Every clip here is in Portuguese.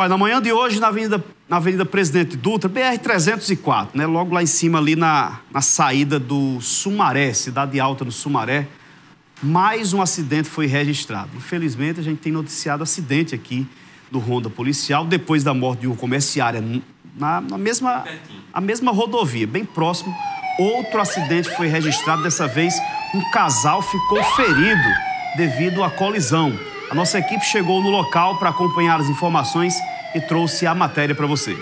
Olha, na manhã de hoje, na Avenida, na Avenida Presidente Dutra, BR-304, né? Logo lá em cima, ali na, na saída do Sumaré, Cidade Alta no Sumaré, mais um acidente foi registrado. Infelizmente, a gente tem noticiado acidente aqui do Ronda Policial, depois da morte de um comerciário na, na mesma, a mesma rodovia, bem próximo. Outro acidente foi registrado, dessa vez um casal ficou ferido devido à colisão. A nossa equipe chegou no local para acompanhar as informações e trouxe a matéria para você.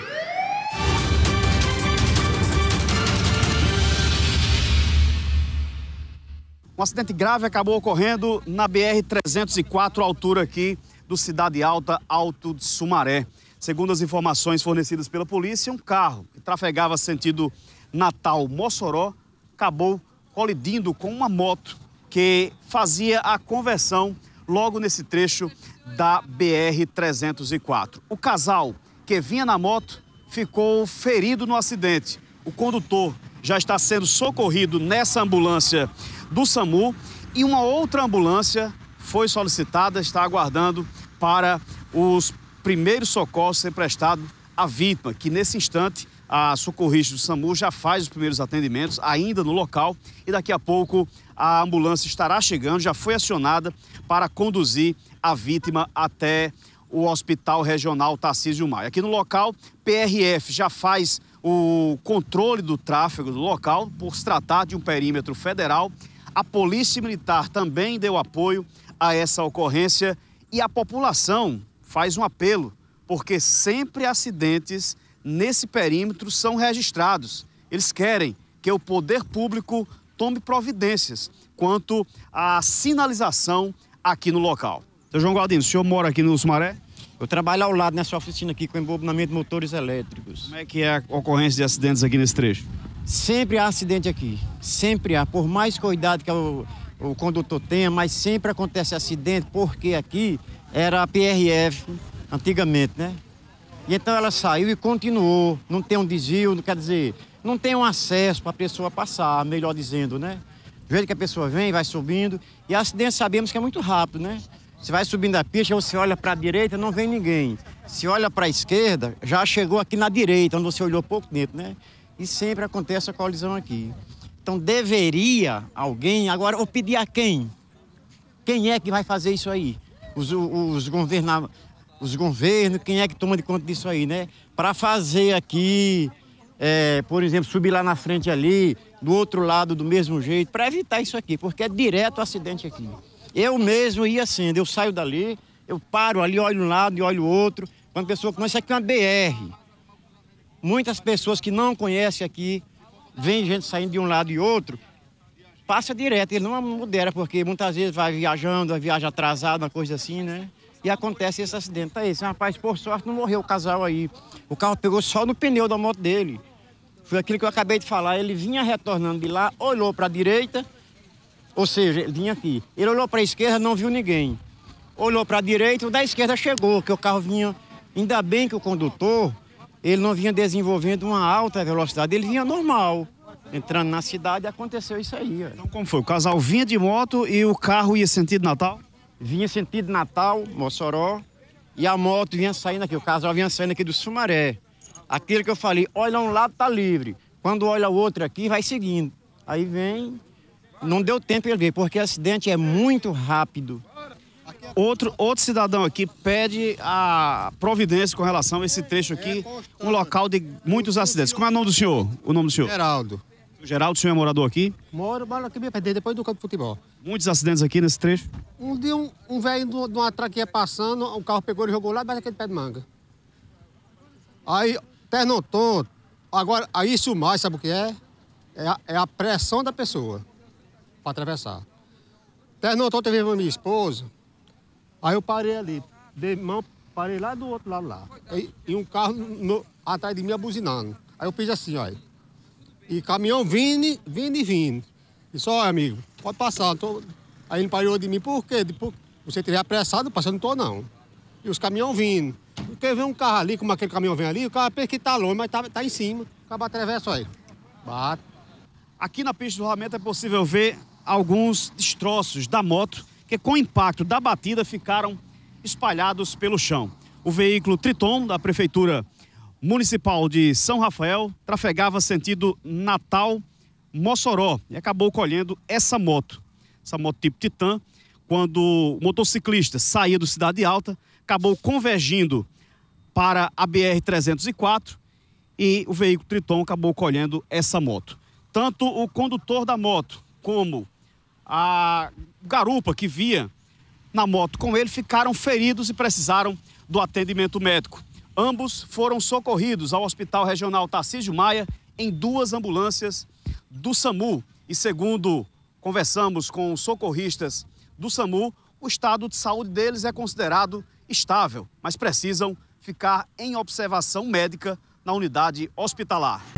Um acidente grave acabou ocorrendo na BR-304, altura aqui do Cidade Alta, Alto de Sumaré. Segundo as informações fornecidas pela polícia, um carro que trafegava sentido Natal-Mossoró acabou colidindo com uma moto que fazia a conversão logo nesse trecho da BR-304. O casal que vinha na moto ficou ferido no acidente. O condutor já está sendo socorrido nessa ambulância do SAMU e uma outra ambulância foi solicitada, está aguardando para os primeiros socorros ser prestado à vítima, que nesse instante a socorrista do SAMU já faz os primeiros atendimentos ainda no local e daqui a pouco a ambulância estará chegando, já foi acionada para conduzir a vítima até o Hospital Regional Tarcísio Maia. Aqui no local, PRF já faz o controle do tráfego do local por se tratar de um perímetro federal. A Polícia Militar também deu apoio a essa ocorrência e a população faz um apelo, porque sempre acidentes nesse perímetro são registrados. Eles querem que o poder público tome providências quanto à sinalização aqui no local. Seu João Gualdino, o senhor mora aqui no Sumaré? Eu trabalho ao lado nessa oficina aqui com embobinamento de motores elétricos. Como é que é a ocorrência de acidentes aqui nesse trecho? Sempre há acidente aqui, sempre há. Por mais cuidado que o, o condutor tenha, mas sempre acontece acidente, porque aqui era a PRF, antigamente, né? E então ela saiu e continuou. Não tem um desvio, não quer dizer, não tem um acesso para a pessoa passar, melhor dizendo, né? Do jeito que a pessoa vem, vai subindo. E acidente sabemos que é muito rápido, né? Você vai subindo a pista, você olha para a direita, não vem ninguém. Se olha para a esquerda, já chegou aqui na direita, onde você olhou pouco dentro, né? E sempre acontece a colisão aqui. Então deveria alguém, agora, ou pedir a quem? Quem é que vai fazer isso aí? Os, os, os governadores os governos, quem é que toma de conta disso aí, né? Para fazer aqui, é, por exemplo, subir lá na frente ali, do outro lado do mesmo jeito, para evitar isso aqui, porque é direto o acidente aqui. Eu mesmo ia assim, eu saio dali, eu paro ali, olho um lado e olho o outro. Quando a pessoa conhece, isso aqui é uma BR. Muitas pessoas que não conhecem aqui, vem gente saindo de um lado e outro, passa direto, ele não modera, porque muitas vezes vai viajando, vai viaja atrasado, uma coisa assim, né? e acontece esse acidente. Tá aí, esse rapaz, por sorte, não morreu o casal aí. O carro pegou só no pneu da moto dele. Foi aquilo que eu acabei de falar. Ele vinha retornando de lá, olhou para a direita, ou seja, ele vinha aqui. Ele olhou para a esquerda, não viu ninguém. Olhou para a direita, o da esquerda chegou, que o carro vinha. Ainda bem que o condutor, ele não vinha desenvolvendo uma alta velocidade, ele vinha normal. Entrando na cidade, aconteceu isso aí. Então, como foi? O casal vinha de moto e o carro ia sentido natal? vinha sentido Natal, Mossoró, e a moto vinha saindo aqui, o casal vinha saindo aqui do Sumaré. Aquilo que eu falei, olha um lado, tá livre. Quando olha o outro aqui, vai seguindo. Aí vem, não deu tempo ele ver, porque o acidente é muito rápido. Outro, outro cidadão aqui pede a providência com relação a esse trecho aqui, um local de muitos acidentes. Como é o nome do senhor? O nome do senhor? Geraldo. Geraldo, o senhor é morador aqui? Moro, moro aqui me perder depois do campo de futebol. Muitos acidentes aqui nesse trecho? Um dia um, um velho de uma traqueia passando, o carro pegou e jogou lá embaixo daquele pé de manga. Aí, terno tonto. Agora, aí isso mais, sabe o que é? É a, é a pressão da pessoa para atravessar. Terno tonto, eu a minha esposa. Aí eu parei ali, dei mão, parei lá do outro lado lá. E, e um carro no, atrás de mim abuzinando. Aí eu fiz assim, olha. E caminhão vindo, vindo e vindo. E só, amigo, pode passar. Tô... Aí ele parou de mim, por quê? De, por... Você estiver apressado, passando, não tô não. E os caminhões vindo. Porque vem um carro ali, como aquele caminhão vem ali, o carro pensa que tá longe, mas tá, tá em cima. Acaba atravessa aí. Bate. Aqui na pista do rolamento é possível ver alguns destroços da moto que, com o impacto da batida, ficaram espalhados pelo chão. O veículo Triton, da Prefeitura municipal de São Rafael trafegava sentido Natal Mossoró e acabou colhendo essa moto, essa moto tipo Titan, quando o motociclista saía do Cidade Alta, acabou convergindo para a BR 304 e o veículo Triton acabou colhendo essa moto. Tanto o condutor da moto como a garupa que via na moto com ele ficaram feridos e precisaram do atendimento médico. Ambos foram socorridos ao Hospital Regional Tarcísio Maia em duas ambulâncias do SAMU. E segundo conversamos com socorristas do SAMU, o estado de saúde deles é considerado estável, mas precisam ficar em observação médica na unidade hospitalar.